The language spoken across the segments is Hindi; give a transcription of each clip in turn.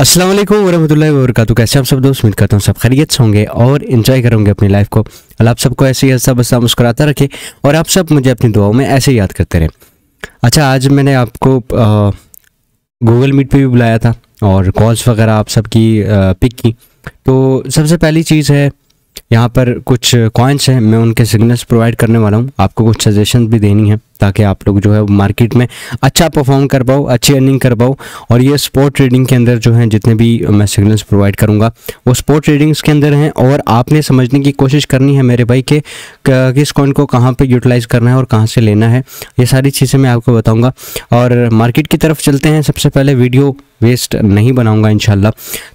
असल वालेकुम वरक कैसे आप सब दोस्त उम्मीद करता हूँ सब खरीत होंगे और इन्जॉय करोगे अपनी लाइफ को अल आप सबको ऐसे ही हंसा बसा मुस्कुराता रखे और आप सब मुझे अपनी दुआओं में ऐसे ही याद करते रहें अच्छा आज मैंने आपको गूगल मीट पे भी बुलाया था और कॉल्स वगैरह आप सब की पिक की तो सबसे पहली चीज़ है यहाँ पर कुछ कॉइन्स हैं मैं उनके सिग्नल्स प्रोवाइड करने वाला हूँ आपको कुछ सजेशन भी देनी है ताकि आप लोग जो है मार्केट में अच्छा परफॉर्म कर पाओ अच्छी अर्निंग कर पाओ और ये स्पोर्ट ट्रेडिंग के अंदर जो है जितने भी मैं सिग्नल्स प्रोवाइड करूँगा वो स्पोर्ट ट्रेडिंग्स के अंदर हैं और आपने समझने की कोशिश करनी है मेरे भाई के किस कॉइन को कहाँ पर यूटिलाइज़ करना है और कहाँ से लेना है ये सारी चीज़ें मैं आपको बताऊँगा और मार्केट की तरफ चलते हैं सबसे पहले वीडियो वेस्ट नहीं बनाऊँगा इन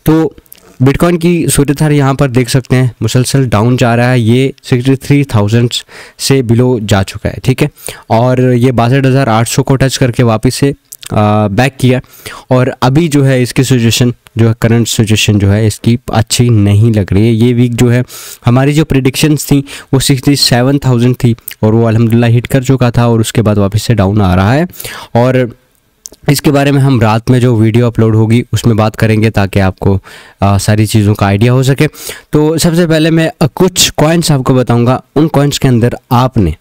तो बिटकॉइन की सूर्यधार यहाँ पर देख सकते हैं मुसलसल डाउन जा रहा है ये सिक्सटी थ्री थाउजेंड से बिलो जा चुका है ठीक है और ये बासठ हज़ार आठ सौ को टच करके वापस से बैक किया और अभी जो है इसकी सिचुएशन जो है करंट सिचुएशन जो है इसकी अच्छी नहीं लग रही है ये वीक जो है हमारी जो प्रिडिक्शंस थी वो सिक्सटी सेवन थाउजेंड थी और वो अलहमदिल्ला हिट कर चुका था और उसके बाद वापस से डाउन आ रहा है और इसके बारे में हम रात में जो वीडियो अपलोड होगी उसमें बात करेंगे ताकि आपको आ, सारी चीज़ों का आइडिया हो सके तो सबसे पहले मैं कुछ कॉइन्स आपको बताऊंगा उन कॉइन्स के अंदर आपने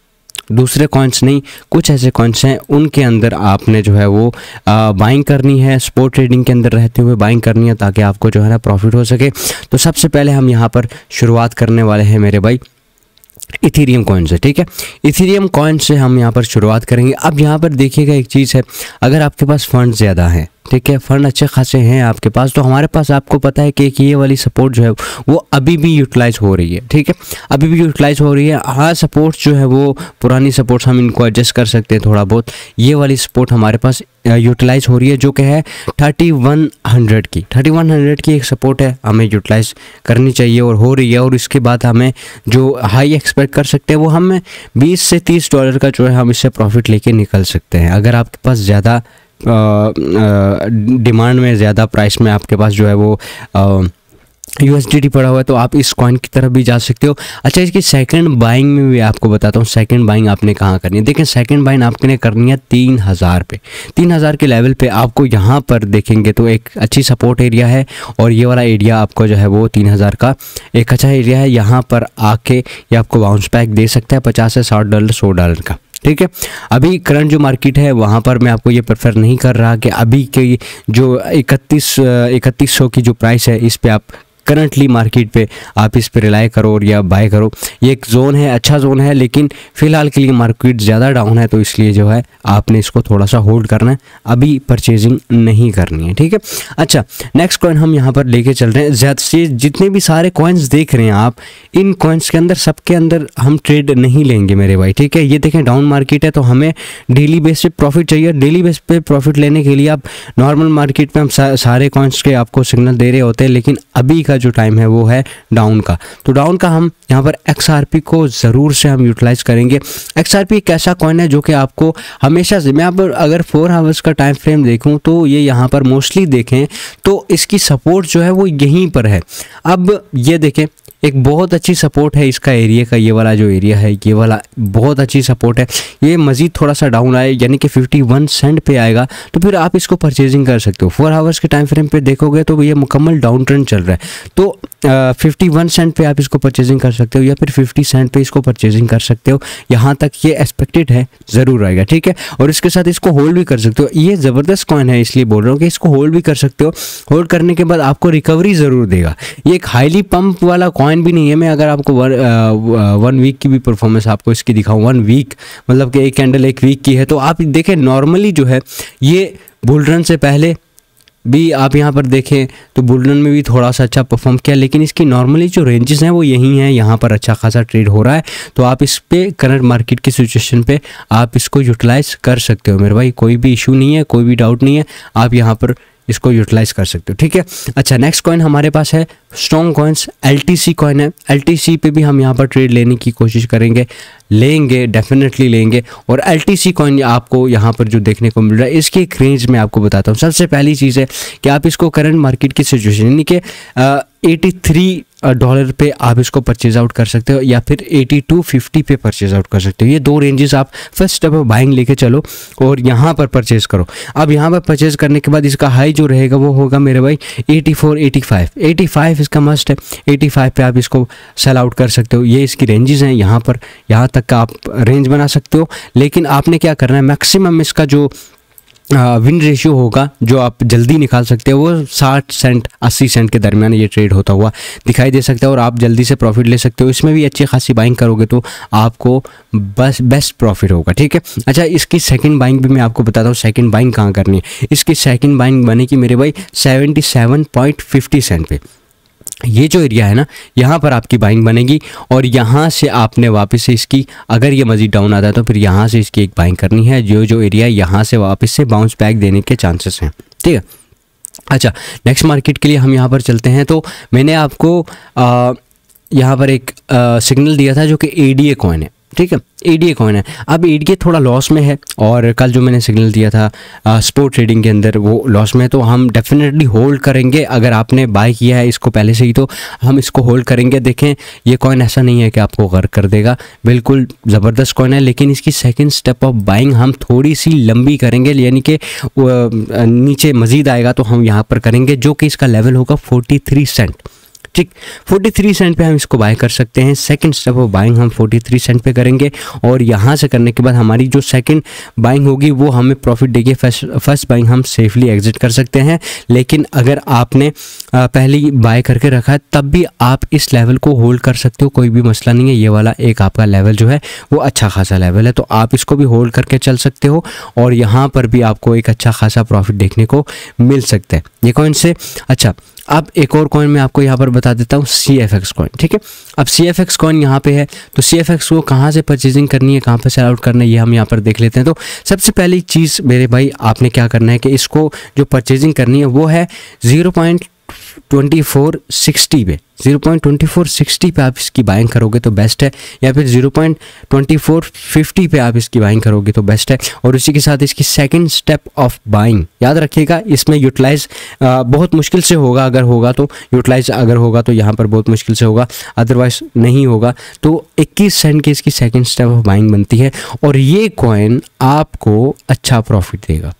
दूसरे कॉइन्स नहीं कुछ ऐसे कॉइन्स हैं उनके अंदर आपने जो है वो बाइंग करनी है स्पोर्ट ट्रेडिंग के अंदर रहते हुए बाइंग करनी है ताकि आपको जो है ना प्रॉफिट हो सके तो सबसे पहले हम यहाँ पर शुरुआत करने वाले हैं मेरे भाई इथीरियम कॉइन से ठीक है इथीरियम कॉइन से हम यहाँ पर शुरुआत करेंगे अब यहाँ पर देखिएगा एक चीज़ है अगर आपके पास फंड ज़्यादा हैं ठीक है फ़ंड अच्छे खासे हैं आपके पास तो हमारे पास आपको पता है कि ये वाली सपोर्ट जो है वो अभी भी यूटिलाइज हो रही है ठीक है अभी भी यूटिलाइज हो रही है हाँ सपोर्ट जो है वो पुरानी सपोर्ट्स हम इनको एडजस्ट कर सकते हैं थोड़ा बहुत ये वाली सपोर्ट हमारे पास यूटिलाइज हो रही है जो कि है थर्टी वन हंड्रेड की थर्टी वन हंड्रेड की एक सपोर्ट है हमें यूटिलाइज करनी चाहिए और हो रही है और इसके बाद हमें जो हाई एक्सपेक्ट कर सकते हैं वो हमें बीस से तीस डॉलर का जो है हम इससे प्रॉफिट लेके निकल सकते हैं अगर आपके पास ज़्यादा डिमांड में ज़्यादा प्राइस में आपके पास जो है वो यू पड़ा हुआ है तो आप इस कॉइन की तरफ भी जा सकते हो अच्छा इसकी सेकंड बाइंग में भी आपको बताता हूँ सेकंड बाइंग आपने कहाँ करनी है देखें सेकंड बाइंग आपने करनी है तीन हज़ार पे तीन हज़ार के लेवल पे आपको यहाँ पर देखेंगे तो एक अच्छी सपोर्ट एरिया है और ये वाला एरिया आपको जो है वो तीन हज़ार का एक अच्छा एरिया है यहाँ पर आके ये आपको बाउंस पैक दे सकता है पचास से साठ डॉलर सौ डॉलर का ठीक है अभी करंट जो मार्केट है वहाँ पर मैं आपको ये प्रेफर नहीं कर रहा कि अभी के जो इकतीस इकतीस सौ की जो प्राइस है इस पर आप करंटली मार्केट पे आप इस पर रिलाई करो और या बाय करो ये एक जोन है अच्छा जोन है लेकिन फिलहाल के लिए मार्केट ज़्यादा डाउन है तो इसलिए जो है आपने इसको थोड़ा सा होल्ड करना है अभी परचेजिंग नहीं करनी है ठीक है अच्छा नेक्स्ट कॉइन हम यहाँ पर लेके चल रहे हैं ज़्यादा से जितने भी सारे कॉइन्स देख रहे हैं आप इन कॉइन्स के अंदर सबके अंदर हम ट्रेड नहीं लेंगे मेरे भाई ठीक है ये देखें डाउन मार्केट है तो हमें डेली बेस पर प्रॉफिट चाहिए डेली बेस पर प्रॉफिट लेने के लिए आप नॉर्मल मार्केट में हम सारे कॉइन्स के आपको सिग्नल दे रहे होते हैं लेकिन अभी का का जो टाइम है वो है डाउन का तो डाउन का हम यहाँ पर एक्स को ज़रूर से हम यूटिलाइज करेंगे एक्स एक ऐसा कॉइन है जो कि आपको हमेशा से मैं आप अगर फोर आवर्स का टाइम फ्रेम देखूँ तो ये यहाँ पर मोस्टली देखें तो इसकी सपोर्ट जो है वो यहीं पर है अब ये देखें एक बहुत अच्छी सपोर्ट है इसका एरिया का ये वाला जो एरिया है ये वाला बहुत अच्छी सपोर्ट है ये मज़ीद थोड़ा सा डाउन आए यानी कि 51 सेंट पे आएगा तो फिर आप इसको परचेजिंग कर सकते हो फोर आवर्स के टाइम फ्रेम पे देखोगे तो ये मुकम्मल डाउन ट्रेंड चल रहा है तो फिफ्टी वन सेंट पे आप इसको परचेजिंग कर सकते हो या फिर फिफ्टी सेंट पे इसको परचेजिंग कर सकते हो यहाँ तक ये एक्सपेक्टेड है ज़रूर आएगा ठीक है और इसके साथ इसको होल्ड भी कर सकते हो ये ज़बरदस्त कॉइन है इसलिए बोल रहा हूँ कि इसको होल्ड भी कर सकते हो होल्ड करने के बाद आपको रिकवरी ज़रूर देगा ये एक हाईली पंप वाला कॉइन पॉइंट भी नहीं है मैं अगर आपको वन वन वीक की भी परफॉर्मेंस आपको इसकी दिखाऊं वन वीक मतलब कि एक कैंडल एक वीक की है तो आप देखें नॉर्मली जो है ये बुल से पहले भी आप यहाँ पर देखें तो बुलडन में भी थोड़ा सा अच्छा परफॉर्म किया लेकिन इसकी नॉर्मली जो रेंजेस हैं वो यही हैं यहाँ पर अच्छा खासा ट्रेड हो रहा है तो आप इस पर करंट मार्केट की सिचुएशन पे आप इसको यूटिलाइज कर सकते हो मेरे भाई कोई भी इशू नहीं है कोई भी डाउट नहीं है आप यहाँ पर इसको यूटिलाइज कर सकते हो ठीक है अच्छा नेक्स्ट कॉइन हमारे पास है स्ट्रॉन्ग कॉइन्स एल कॉइन है एल पे भी हम यहाँ पर ट्रेड लेने की कोशिश करेंगे लेंगे डेफिनेटली लेंगे और एल कॉइन आपको यहाँ पर जो देखने को मिल रहा है इसकी एक रेंज में आपको बताता हूँ सबसे पहली चीज़ है कि आप इसको करंट मार्केट की सिचुएशन यानी कि एटी थ्री डॉलर पे आप इसको परचेज आउट कर सकते हो या फिर एटी टू फिफ्टी पे परचेज आउट कर सकते हो ये दो रेंजेस आप फर्स्ट स्टेप बाइंग लेके चलो और यहाँ पर परचेज करो अब यहाँ पर परचेज करने के बाद इसका हाई जो रहेगा वो होगा मेरे भाई eighty four eighty five eighty five इसका मस्ट है एटी फाइव पे आप इसको सेल आउट कर सकते हो ये इसकी रेंजेस हैं यहाँ पर यहाँ तक का आप रेंज बना सकते हो लेकिन आपने क्या करना है मैक्सिमम इसका जो विन रेशियो होगा जो आप जल्दी निकाल सकते हो वो साठ सेंट अस्सी सेंट के दरमियान ये ट्रेड होता हुआ दिखाई दे सकता है और आप जल्दी से प्रॉफिट ले सकते हो इसमें भी अच्छी खासी बाइंग करोगे तो आपको बस बेस्ट प्रॉफिट होगा ठीक है अच्छा इसकी सेकंड बाइंग भी मैं आपको बताता हूँ सेकंड बाइंग कहाँ करनी है इसकी सेकेंड बाइंग बनेगी मेरे भाई seventy seven point fifty cent पे ये जो एरिया है ना यहाँ पर आपकी बाइंग बनेगी और यहाँ से आपने वापस से इसकी अगर ये मज़ीद डाउन आता है तो फिर यहाँ से इसकी एक बाइंग करनी है जो जो एरिया यहाँ से वापस से बाउंस बैक देने के चांसेस हैं ठीक है अच्छा नेक्स्ट मार्केट के लिए हम यहाँ पर चलते हैं तो मैंने आपको आ, यहाँ पर एक सिग्नल दिया था जो कि ए डी ए कॉइन है ठीक है ईडीए कॉइन है अब ईडीए थोड़ा लॉस में है और कल जो मैंने सिग्नल दिया था स्पोर्ट ट्रेडिंग के अंदर वो लॉस में है तो हम डेफिनेटली होल्ड करेंगे अगर आपने बाय किया है इसको पहले से ही तो हम इसको होल्ड करेंगे देखें ये कॉइन ऐसा नहीं है कि आपको गर्क कर देगा बिल्कुल ज़बरदस्त कॉइन है लेकिन इसकी सेकेंड स्टेप ऑफ बाइंग हम थोड़ी सी लंबी करेंगे यानी कि नीचे मज़ीद आएगा तो हम यहाँ पर करेंगे जो कि इसका लेवल होगा फोर्टी सेंट ठीक 43 सेंट पे हम इसको बाय कर सकते हैं सेकंड स्टेप ऑफ बाइंग हम 43 सेंट पे करेंगे और यहाँ से करने के बाद हमारी जो सेकंड बाइंग होगी वो हमें प्रॉफिट देगी फर्स्ट बाइंग हम सेफली एग्जिट कर सकते हैं लेकिन अगर आपने पहले ही बाय करके रखा है तब भी आप इस लेवल को होल्ड कर सकते हो कोई भी मसला नहीं है ये वाला एक आपका लेवल जो है वो अच्छा खासा लेवल है तो आप इसको भी होल्ड करके चल सकते हो और यहाँ पर भी आपको एक अच्छा खासा प्रॉफिट देखने को मिल सकता है ये कॉइन से अच्छा अब एक और कॉइन मैं आपको यहाँ पर बता देता हूँ सी एफ एक्स कॉइन ठीक है अब सी एफ एक्स कॉइन यहाँ पे है तो सी एफ एक्स को कहाँ से परचेजिंग करनी है कहाँ पर सेल आउट करना है ये हम यहाँ पर देख लेते हैं तो सबसे पहली चीज़ मेरे भाई आपने क्या करना है कि इसको जो परचेजिंग करनी है वो है zero point twenty four sixty पे zero point twenty four sixty पे आप इसकी बाइंग करोगे तो बेस्ट है या फिर zero point twenty four fifty पे आप इसकी बाइंग करोगे तो बेस्ट है और उसी के साथ इसकी सेकंड स्टेप ऑफ बाइंग याद रखिएगा इसमें यूटिलाइज बहुत मुश्किल से होगा अगर होगा तो यूटिलाइज अगर होगा तो यहाँ पर बहुत मुश्किल से होगा अदरवाइज नहीं होगा तो इक्कीस सेंट की इसकी सेकेंड स्टेप ऑफ बाइंग बनती है और ये कॉइन आपको अच्छा प्रॉफिट देगा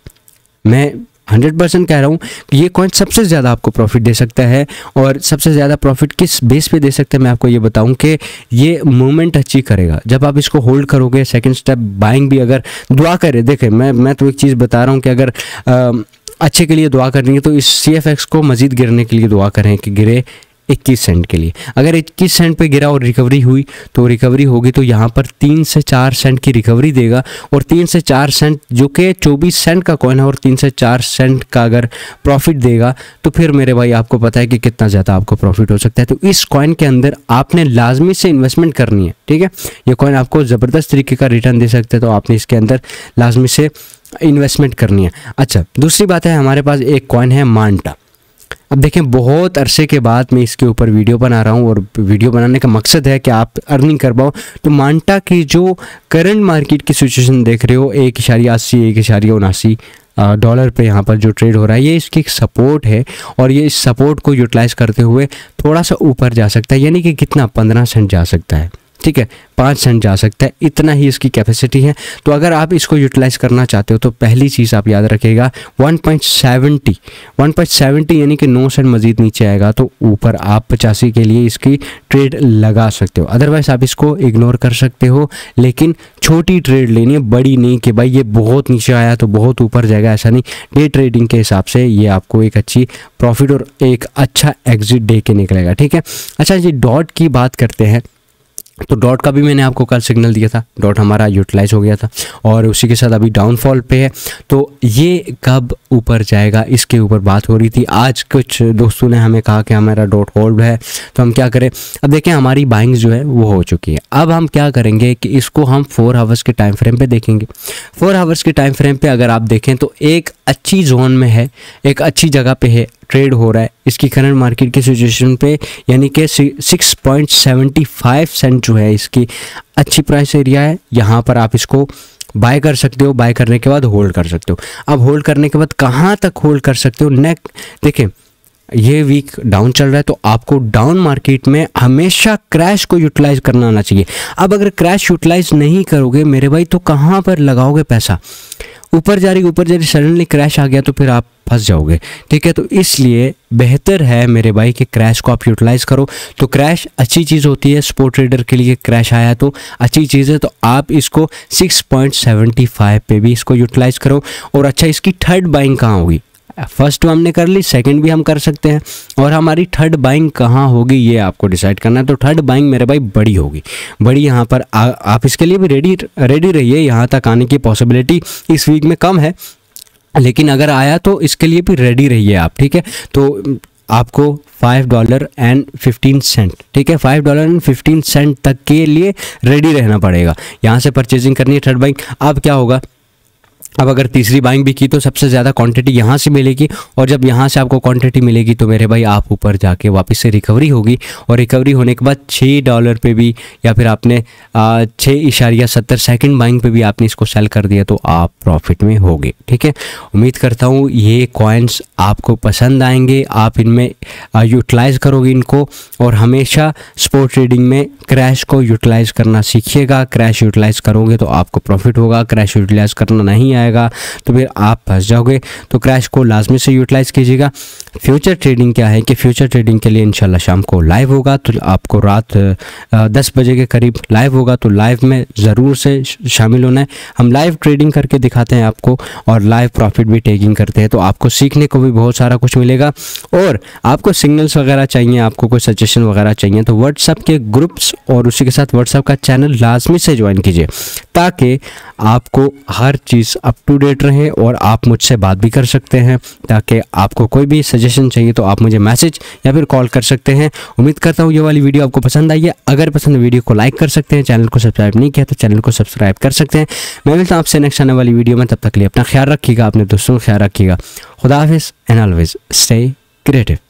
मैं हंड्रेड परसेंट कह रहा हूँ कि ये कॉइन सबसे ज़्यादा आपको प्रॉफिट दे सकता है और सबसे ज़्यादा प्रॉफिट किस बेस पे दे सकते हैं मैं आपको ये बताऊँ कि ये मूवमेंट अच्छी करेगा जब आप इसको होल्ड करोगे सेकंड स्टेप बाइंग भी अगर दुआ करें देखें मैं मैं तो एक चीज़ बता रहा हूँ कि अगर आ, अच्छे के लिए दुआ करनी है तो इस सी एफ एक्स को मज़ीद गिरने के लिए दुआ करें कि गिरे इक्कीस सेंट के लिए अगर इक्कीस सेंट पे गिरा और रिकवरी हुई तो रिकवरी होगी तो यहाँ पर तीन से चार सेंट की रिकवरी देगा और तीन से चार सेंट जो कि चौबीस सेंट का कॉइन है और तीन से चार सेंट का अगर प्रॉफिट देगा तो फिर मेरे भाई आपको पता है कि कितना ज़्यादा आपको प्रॉफिट हो सकता है तो इस कॉइन के अंदर आपने लाजमी से इन्वेस्टमेंट करनी है ठीक है ये कॉइन आपको ज़बरदस्त तरीके का रिटर्न दे सकता है तो आपने इसके अंदर लाजमी से इन्वेस्टमेंट करनी है अच्छा दूसरी बात है हमारे पास एक कॉइन है मांटा अब देखें बहुत अरसे के बाद मैं इसके ऊपर वीडियो बना रहा हूँ और वीडियो बनाने का मकसद है कि आप अर्निंग कर पाओ तो मांटा की जो करंट मार्केट की सिचुएशन देख रहे हो एक इशारिया अस्सी एक इशारिया उनासी डॉलर पे यहाँ पर जो ट्रेड हो रहा है ये इसकी एक सपोर्ट है और ये इस सपोर्ट को यूटिलाइज़ करते हुए थोड़ा सा ऊपर जा सकता है यानी कि कितना पंद्रह सेंट जा सकता है ठीक है पाँच सेंट जा सकता है इतना ही इसकी कैपेसिटी है तो अगर आप इसको यूटिलाइज़ करना चाहते हो तो पहली चीज़ आप याद रखिएगा 1.70 1.70 यानी कि नौ सेंट मज़ीद नीचे आएगा तो ऊपर आप पचासी के लिए इसकी ट्रेड लगा सकते हो अदरवाइज़ आप इसको इग्नोर कर सकते हो लेकिन छोटी ट्रेड लेनी है बड़ी नहीं कि भाई ये बहुत नीचे आया तो बहुत ऊपर जाएगा ऐसा नहीं डे ट्रेडिंग के हिसाब से ये आपको एक अच्छी प्रॉफिट और एक अच्छा एग्जिट डे के निकलेगा ठीक है अच्छा जी डॉट की बात करते हैं तो डॉट का भी मैंने आपको कल सिग्नल दिया था डॉट हमारा यूटिलाइज हो गया था और उसी के साथ अभी डाउनफॉल पे है तो ये कब ऊपर जाएगा इसके ऊपर बात हो रही थी आज कुछ दोस्तों ने हमें कहा कि हमारा डॉट होल्ड है तो हम क्या करें अब देखें हमारी बाइंग्स जो है वो हो चुकी है अब हम क्या करेंगे कि इसको हम फोर आवर्स के टाइम फ्रेम पर देखेंगे फोर आवर्स के टाइम फ्रेम पर अगर आप देखें तो एक अच्छी जोन में है एक अच्छी जगह पर है ट्रेड हो रहा है इसकी करंट मार्केट की सिचुएशन पे यानी कि six point seventy five cent जो है इसकी अच्छी प्राइस एरिया है यहाँ पर आप इसको बाय कर सकते हो बाय करने के बाद होल्ड कर सकते हो अब होल्ड करने के बाद कहाँ तक होल्ड कर सकते हो नेक देखें ये वीक डाउन चल रहा है तो आपको डाउन मार्केट में हमेशा क्रैश को यूटिलाइज करना आना चाहिए अब अगर क्रैश यूटिलाइज नहीं करोगे मेरे भाई तो कहाँ पर लगाओगे पैसा ऊपर जा रही ऊपर जा रही सडनली क्रैश आ गया तो फिर आप फंस जाओगे ठीक है तो इसलिए बेहतर है मेरे भाई कि क्रैश को आप यूटिलाइज़ करो तो क्रैश अच्छी चीज़ होती है स्पोर्ट ट्रेडर के लिए क्रैश आया तो अच्छी चीज़ है तो आप इसको 6.75 पे भी इसको यूटिलाइज़ करो और अच्छा इसकी थर्ड बाइंग कहाँ होगी फर्स्ट तो हमने कर ली सेकंड भी हम कर सकते हैं और हमारी थर्ड बाइंग कहाँ होगी ये आपको डिसाइड करना है तो थर्ड बाइंग मेरे भाई बड़ी होगी बड़ी यहाँ पर आ, आप इसके लिए भी रेडी रेडी रहिए यहाँ तक आने की पॉसिबिलिटी इस वीक में कम है लेकिन अगर आया तो इसके लिए भी रेडी रहिए आप ठीक है तो आपको five dollar and fifteen cent ठीक है five dollar and fifteen cent तक के लिए रेडी रहना पड़ेगा यहाँ से परचेजिंग करनी है थर्ड बाइक अब क्या होगा अब अगर तीसरी बाइंग भी की तो सबसे ज़्यादा क्वांटिटी यहाँ से मिलेगी और जब यहाँ से आपको क्वांटिटी मिलेगी तो मेरे भाई आप ऊपर जाके वापस से रिकवरी होगी और रिकवरी होने के बाद छः डॉलर पे भी या फिर आपने छः इशारिया सत्तर सेकेंड बाइंग पे भी आपने इसको सेल कर दिया तो आप प्रॉफिट में होगे ठीक है उम्मीद करता हूँ ये कॉइन्स आपको पसंद आएंगे आप इनमें यूटिलाइज़ करोगे इनको और हमेशा स्पोर्ट ट्रेडिंग में क्रैश को यूटिलाइज़ करना सीखिएगा क्रैश यूटिलाइज़ करोगे तो आपको प्रॉफिट होगा क्रैश यूटिलाइज़ करना नहीं आएगा आएगा तो फिर आप फंस जाओगे तो क्रैश को लाजमी से यूटिलाइज़ कीजिएगा फ्यूचर ट्रेडिंग क्या है कि फ्यूचर ट्रेडिंग के लिए इंशाल्लाह शाम को लाइव होगा तो आपको रात दस बजे के करीब लाइव होगा तो लाइव में ज़रूर से शामिल होना है हम लाइव ट्रेडिंग करके दिखाते हैं आपको और लाइव प्रॉफिट भी टेकिंग करते हैं तो आपको सीखने को भी बहुत सारा कुछ मिलेगा और आपको सिग्नल्स वगैरह चाहिए आपको कोई सजेशन वगैरह चाहिए तो व्हाट्सअप के ग्रुप्स और उसी के साथ व्हाट्सअप का चैनल लाजमी से ज्वाइन कीजिए ताकि आपको हर चीज़ अप टू डेट रहे और आप मुझसे बात भी कर सकते हैं ताकि आपको कोई भी सजेशन सजेशन चाहिए तो आप मुझे मैसेज या फिर कॉल कर सकते हैं उम्मीद करता हूँ ये वाली वीडियो आपको पसंद आई है अगर पसंद वीडियो को लाइक कर सकते हैं चैनल को सब्सक्राइब नहीं किया तो चैनल को सब्सक्राइब कर सकते हैं मैं मिलता हूँ आपसे नेक्स्ट आने वाली वीडियो में तब तक लिए अपना ख्याल रखिएगा अपने दोस्तों का ख्याल रखिएगा खुदा एंड ऑलवेज स्टे क्रिएटिव